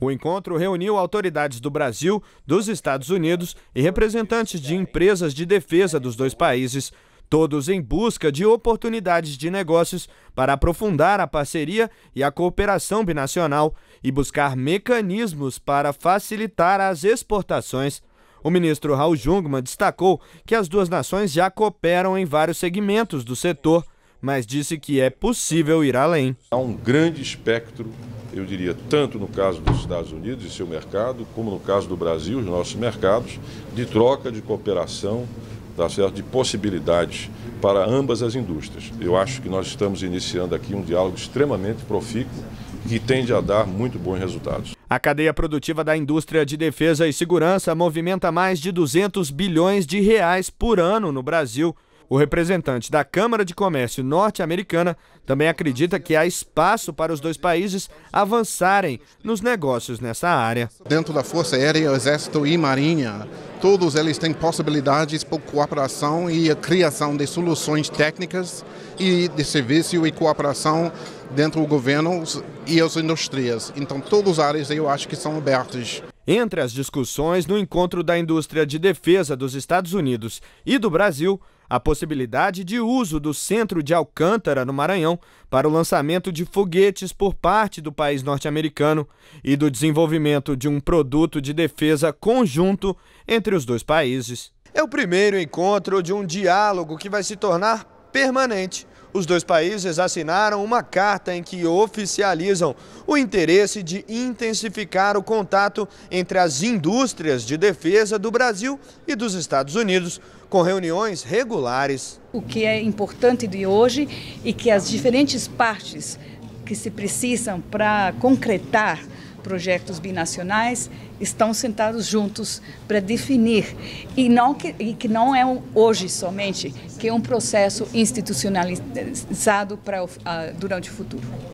O encontro reuniu autoridades do Brasil, dos Estados Unidos e representantes de empresas de defesa dos dois países, todos em busca de oportunidades de negócios para aprofundar a parceria e a cooperação binacional e buscar mecanismos para facilitar as exportações. O ministro Raul Jungmann destacou que as duas nações já cooperam em vários segmentos do setor, mas disse que é possível ir além. Há um grande espectro eu diria, tanto no caso dos Estados Unidos e seu mercado, como no caso do Brasil, os nossos mercados, de troca, de cooperação, tá certo? de possibilidades para ambas as indústrias. Eu acho que nós estamos iniciando aqui um diálogo extremamente profícuo que tende a dar muito bons resultados. A cadeia produtiva da indústria de defesa e segurança movimenta mais de 200 bilhões de reais por ano no Brasil. O representante da Câmara de Comércio norte-americana também acredita que há espaço para os dois países avançarem nos negócios nessa área. Dentro da Força Aérea, Exército e Marinha, todos eles têm possibilidades por cooperação e a criação de soluções técnicas e de serviço e cooperação dentro do governo e as indústrias. Então, todas as áreas eu acho que são abertas entre as discussões no encontro da indústria de defesa dos Estados Unidos e do Brasil, a possibilidade de uso do centro de Alcântara, no Maranhão, para o lançamento de foguetes por parte do país norte-americano e do desenvolvimento de um produto de defesa conjunto entre os dois países. É o primeiro encontro de um diálogo que vai se tornar permanente os dois países assinaram uma carta em que oficializam o interesse de intensificar o contato entre as indústrias de defesa do Brasil e dos Estados Unidos, com reuniões regulares. O que é importante de hoje e é que as diferentes partes que se precisam para concretar projetos binacionais estão sentados juntos para definir e não que, e que não é um, hoje somente que é um processo institucionalizado para ah, durante o futuro.